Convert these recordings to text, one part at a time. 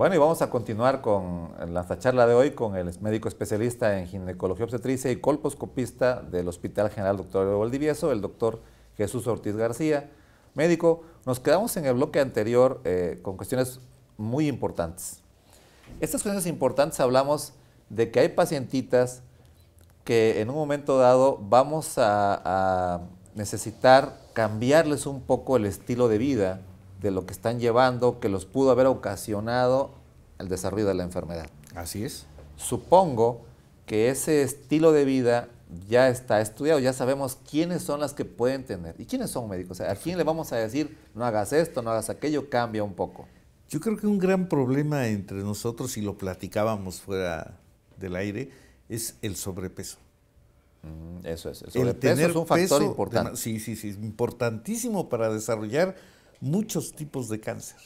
Bueno, y vamos a continuar con la charla de hoy con el médico especialista en ginecología obstetricia y colposcopista del Hospital General Doctor Valdivieso, el doctor Jesús Ortiz García. Médico, nos quedamos en el bloque anterior eh, con cuestiones muy importantes. Estas cuestiones importantes hablamos de que hay pacientitas que en un momento dado vamos a necesitar cambiarles un poco el estilo de vida de lo que están llevando que los pudo haber ocasionado el desarrollo de la enfermedad. Así es. Supongo que ese estilo de vida ya está estudiado, ya sabemos quiénes son las que pueden tener y quiénes son médicos. ¿A quién le vamos a decir no hagas esto, no hagas aquello, cambia un poco? Yo creo que un gran problema entre nosotros, y lo platicábamos fuera del aire, es el sobrepeso. Mm, eso es, el sobrepeso es un factor importante. Sí, sí, sí, importantísimo para desarrollar muchos tipos de cáncer.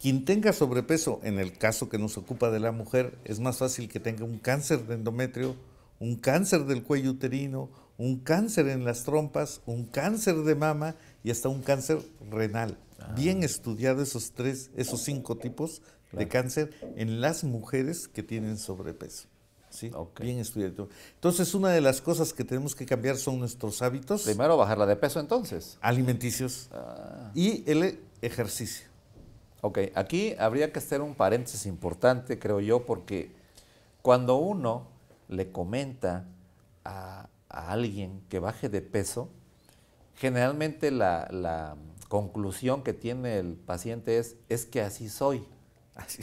Quien tenga sobrepeso, en el caso que nos ocupa de la mujer, es más fácil que tenga un cáncer de endometrio, un cáncer del cuello uterino, un cáncer en las trompas, un cáncer de mama y hasta un cáncer renal. Ah. Bien estudiado esos tres, esos cinco tipos de cáncer en las mujeres que tienen sobrepeso. ¿sí? Bien estudiado. Entonces, una de las cosas que tenemos que cambiar son nuestros hábitos. Primero, bajarla de peso entonces. Alimenticios. Ah. Y el ejercicio. Ok, aquí habría que hacer un paréntesis importante, creo yo, porque cuando uno le comenta a, alguien que baje de peso, generalmente la, la conclusión que tiene el paciente es, es que así soy. Así,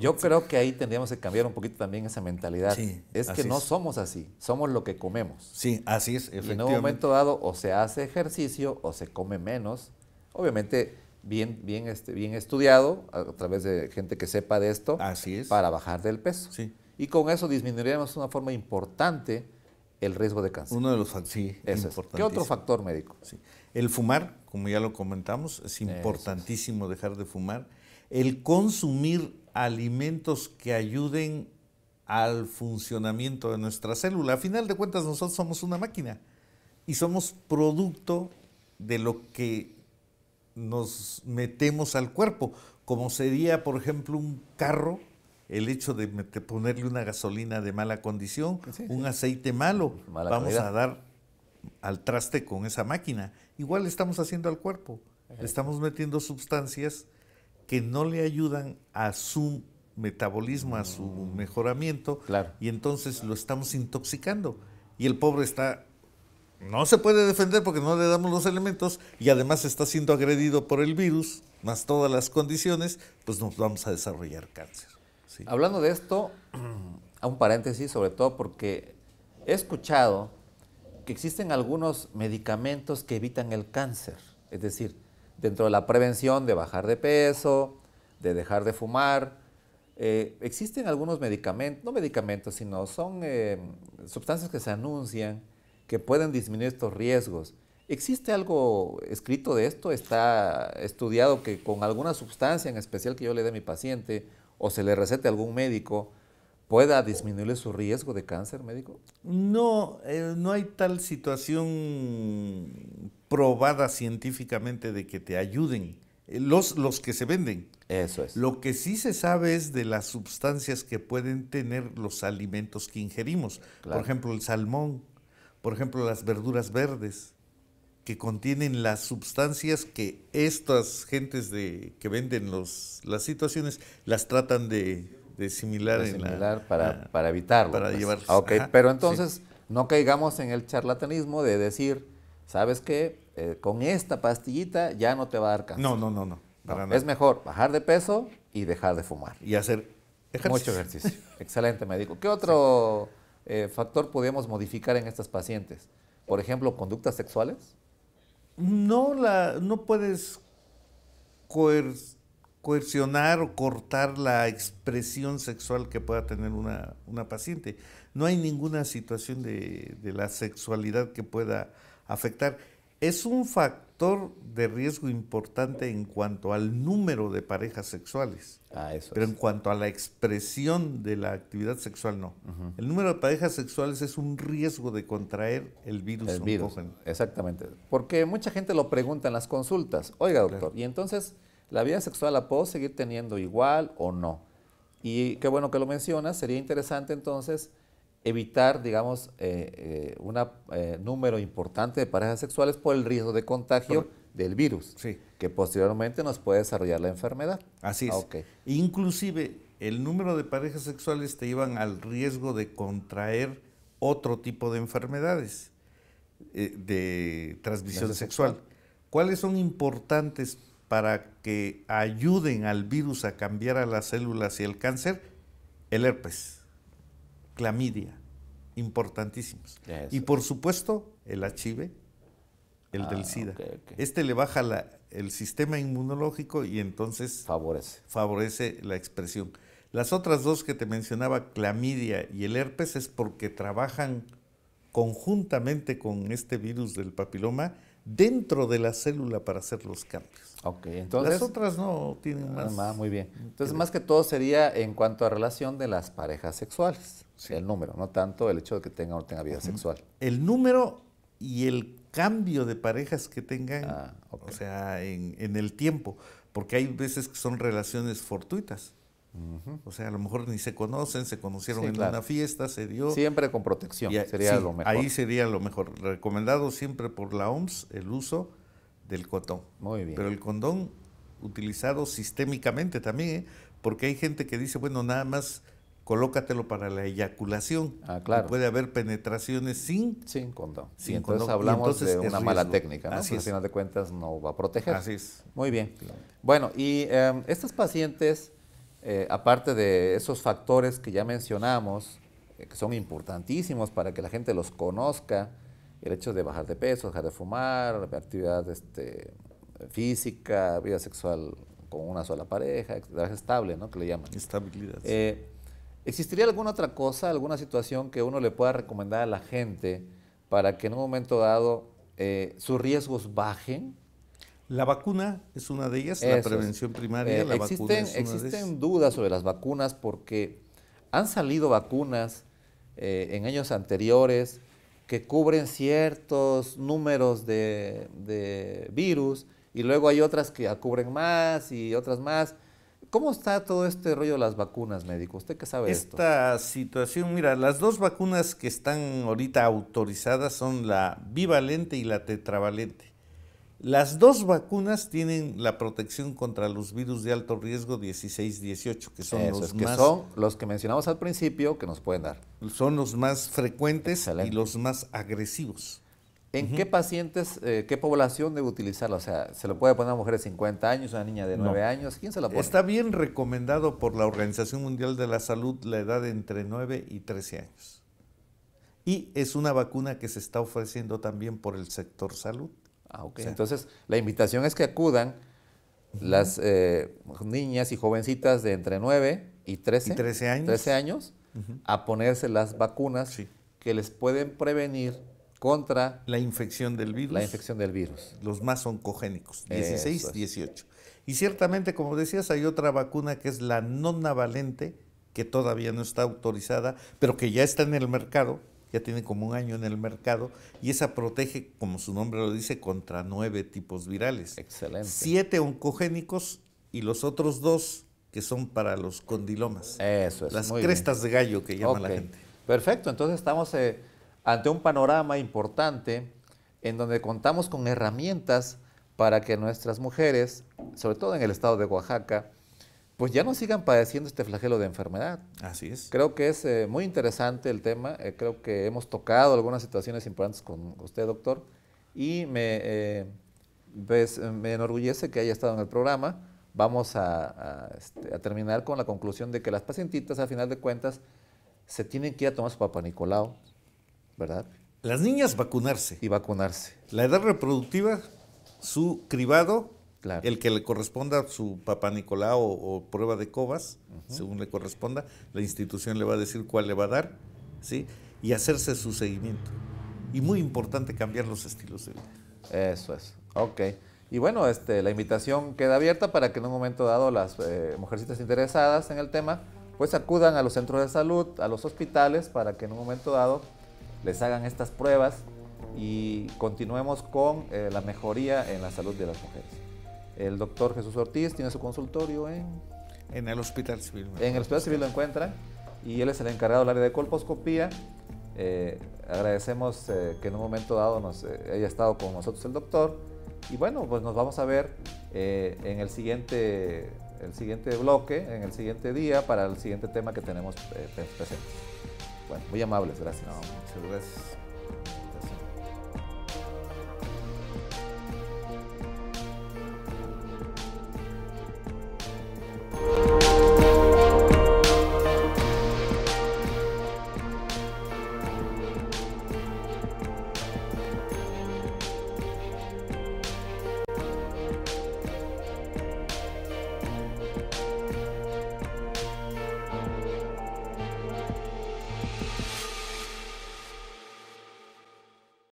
Yo creo que ahí tendríamos que cambiar un poquito también esa mentalidad. es que no somos así, somos lo que comemos. Sí, así es. Y en un momento dado o se hace ejercicio o se come menos. Obviamente bien, bien, este, bien estudiado a, través de gente que sepa de esto. Para bajar del peso. Sí. Y con eso disminuiríamos de una forma importante el riesgo de cáncer. Uno de los factores, sí, ¿Qué otro factor médico? Sí. El fumar, como ya lo comentamos, es importantísimo dejar de fumar el consumir alimentos que ayuden al funcionamiento de nuestra célula. A final de cuentas, nosotros somos una máquina y somos producto de lo que nos metemos al cuerpo, como sería, por ejemplo, un carro, el hecho de ponerle una gasolina de mala condición, un aceite malo, vamos a dar al traste con esa máquina. Igual estamos haciendo al cuerpo, estamos metiendo sustancias que no le ayudan a su metabolismo, a su mm. mejoramiento, y entonces lo estamos intoxicando. Y el pobre está, no se puede defender porque no le damos los elementos, y además está siendo agredido por el virus, más todas las condiciones, pues nos vamos a desarrollar cáncer. ¿sí? Hablando de esto, a un paréntesis, sobre todo porque he escuchado que existen algunos medicamentos que evitan el cáncer, es decir, dentro de la prevención de bajar de peso, de dejar de fumar. Eh, existen algunos medicamentos, no medicamentos, sino son eh, sustancias que se anuncian que pueden disminuir estos riesgos. ¿Existe algo escrito de esto? ¿Está estudiado que con alguna sustancia en especial que yo le dé a mi paciente o se le recete a algún médico pueda disminuirle su riesgo de cáncer médico? No, eh, no hay tal situación probada científicamente de que te ayuden. Eh, los, los que se venden. Eso es. Lo que sí se sabe es de las sustancias que pueden tener los alimentos que ingerimos. Por ejemplo, el salmón, por ejemplo, las verduras verdes, que contienen las sustancias que estas gentes de, que venden las situaciones las tratan de, de similar. para, para evitarlo. Para pues. Ok, pero entonces no caigamos en el charlatanismo de decir, ¿sabes qué? Eh, con esta pastillita ya no te va a dar cáncer. No, no, no, no. es mejor bajar de peso y dejar de fumar. Y hacer ejercicio. Mucho ejercicio. Excelente médico. ¿Qué otro eh, factor podemos modificar en estas pacientes? Por ejemplo, conductas sexuales. No, la, no puedes coercionar o cortar la expresión sexual que pueda tener una, paciente. No hay ninguna situación de, de la sexualidad que pueda afectar es un factor de riesgo importante en cuanto al número de parejas sexuales. Ah, eso pero en cuanto a la expresión de la actividad sexual, no. El número de parejas sexuales es un riesgo de contraer el virus. exactamente. Porque mucha gente lo pregunta en las consultas. Oiga, doctor, y entonces, ¿la vida sexual la puedo seguir teniendo igual o no? Y qué bueno que lo mencionas. Sería interesante entonces evitar, digamos, eh, eh, un eh, número importante de parejas sexuales por el riesgo de contagio del virus, que posteriormente nos puede desarrollar la enfermedad. Así es. Ah, Inclusive, el número de parejas sexuales te iban al riesgo de contraer otro tipo de enfermedades de transmisión sexual. sexual. ¿Cuáles son importantes para que ayuden al virus a cambiar a las células y el cáncer? El herpes clamidia, importantísimos. Y por supuesto, el HIV, el ah, del SIDA. Este le baja el sistema inmunológico y entonces favorece. favorece la expresión. Las otras dos que te mencionaba, clamidia y el herpes, es porque trabajan conjuntamente con este virus del papiloma dentro de la célula para hacer los cambios. Ok, entonces... Las otras no tienen ah, más... muy bien. Entonces, más que todo sería en cuanto a relación de las parejas sexuales, el número, no tanto el hecho de que tenga o no tenga vida sexual. El número y el cambio de parejas que tengan, ah, o sea, en, el tiempo, porque hay veces que son relaciones fortuitas. O sea, a lo mejor ni se conocen, se conocieron en una fiesta, se dio. Siempre con protección, sería lo mejor. Ahí sería lo mejor. Recomendado siempre por la OMS el uso del cotón. Muy bien. Pero el condón utilizado sistémicamente también, ¿eh? porque hay gente que dice, bueno, nada más colócatelo para la eyaculación. Ah, claro. Puede haber penetraciones sin, condón. Sin entonces hablamos de una mala técnica, ¿no? Así Al final de cuentas no va a proteger. Así es. Muy bien. Bueno, y em, estos pacientes eh, aparte de esos factores que ya mencionamos, eh, que son importantísimos para que la gente los conozca, el hecho de bajar de peso, dejar de fumar, actividad este, física, vida sexual con una sola pareja, estable, ¿no? Que le llaman. Estabilidad. Eh, ¿Existiría alguna otra cosa, alguna situación que uno le pueda recomendar a la gente para que en un momento dado sus riesgos bajen? La vacuna es una de ellas, la prevención primaria, eh, la existen, vacuna Existen dudas sobre las vacunas porque han salido vacunas eh, en años anteriores que cubren ciertos números de, virus y luego hay otras que cubren más y otras más. ¿Cómo está todo este rollo de las vacunas, médico? ¿Usted qué sabe Esta de esto? situación, mira, las dos vacunas que están ahorita autorizadas son la bivalente y la tetravalente. Las dos vacunas tienen la protección contra los virus de alto riesgo 16-18, que son los que son los que mencionamos al principio que nos pueden dar. Son los más frecuentes y los más agresivos. ¿En qué pacientes, eh, qué población debe utilizarlo? O sea, ¿se lo puede poner a una mujer de 50 años, una niña de 9 años? ¿Quién se la pone? Está bien recomendado por la Organización Mundial de la Salud la edad entre 9 y 13 años. Y es una vacuna que se está ofreciendo también por el sector salud. Ah, pues entonces, la invitación es que acudan las eh, niñas y jovencitas de entre 9 y 13, 13 años, a ponerse las vacunas que les pueden prevenir contra la infección del virus. La infección del virus. Los más oncogénicos, 16, 18. Y ciertamente, como decías, hay otra vacuna que es la nonavalente, que todavía no está autorizada, pero que ya está en el mercado, ya tiene como un año en el mercado, y esa protege, como su nombre lo dice, contra nueve tipos virales. Excelente. Siete oncogénicos y los otros dos que son para los condilomas. Eso es. Las crestas de gallo que llama la gente. Perfecto, entonces estamos eh, ante un panorama importante en donde contamos con herramientas para que nuestras mujeres, sobre todo en el estado de Oaxaca, pues ya no sigan padeciendo este flagelo de enfermedad. Así es. Creo que es eh, muy interesante el tema, eh, creo que hemos tocado algunas situaciones importantes con usted, doctor, y me, eh, pues, me enorgullece que haya estado en el programa. Vamos este, a, terminar con la conclusión de que las pacientitas, a final de cuentas, se tienen que ir a tomar su papá Nicolau, ¿verdad? Las niñas vacunarse. Y vacunarse. La edad reproductiva, su cribado el que le corresponda su papá Nicolau o, prueba de Cobas, según le corresponda, la institución le va a decir cuál le va a dar, ¿sí? Y hacerse su seguimiento. Y muy importante cambiar los estilos de vida. Eso es. Ok. Y bueno, este, la invitación queda abierta para que en un momento dado las eh, mujercitas interesadas en el tema pues acudan a los centros de salud, a los hospitales, para que en un momento dado les hagan estas pruebas y continuemos con eh, la mejoría en la salud de las mujeres. El doctor Jesús Ortiz tiene su consultorio en... En el Hospital Civil. En el Hospital Civil lo encuentra y él es el encargado del área de colposcopía. Eh, agradecemos eh, que en un momento dado nos eh, haya estado con nosotros el doctor. Y bueno, pues nos vamos a ver en el siguiente, el siguiente bloque, en el siguiente día, para el siguiente tema que tenemos presente. Bueno, muy amables, gracias. No, muchas gracias.